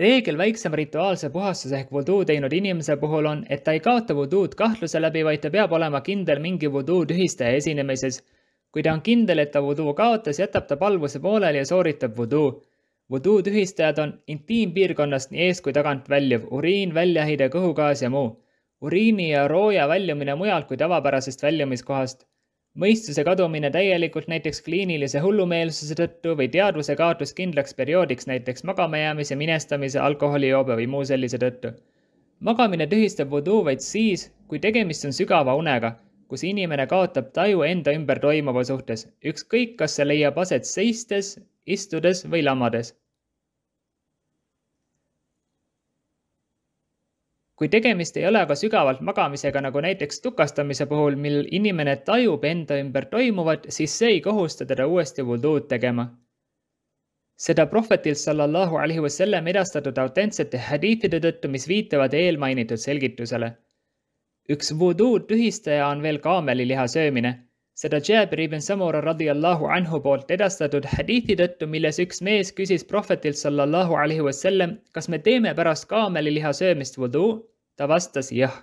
reegel väiksema rituaalse puhastuse ehk vuduu teinud inimese puhul on, et ta ei kaota vuduud kahtluse läbi, vaid ta peab olema kindel mingi vuduu tühistaja esinemises. kui ta on kindel, et ta vuduu kaotas, jätab ta palvuse pooleli ja sooritab vuduu. vuduu tühistajad on intiimpiirkonnast nii ees kui tagant väljuv uriin, väljaheide, kõhugaas ja muu. uriini ja rooja väljumine mujalt kui tavapärasest väljumiskohast mõistuse kadumine täielikult näiteks kliinilise hullumeelsuse tõttu või teadvuse kaotus kindlaks perioodiks näiteks magamajäämise, minestamise, alkoholijoobe või muu sellise tõttu. magamine tühistab vuduu vaid siis, kui tegemist on sügava unega, kus inimene kaotab taju enda ümber toimuva suhtes, ükskõik, kas see leiab aset seistes, istudes või lamades kui tegemist ei ole aga sügavalt magamisega, nagu näiteks tukastamise puhul, mil inimene tajub enda ümber toimuvat, siis see ei kohusta teda uuesti vuduud tegema. seda prohvetilt sallallahu alaihi wasallam edastatud autentsete hadiitide tõttu, mis viitavad eelmainitud selgitusele. üks vuduu tühistaja on veel kaameli liha söömine seda Jaabir ibn Samura radiallahu anhu poolt edastatud hadiithi tõttu, milles üks mees küsis prohvetilt sallallahu alaihi wasallam, kas me teeme pärast kaameliliha söömist vudu? ta vastas jah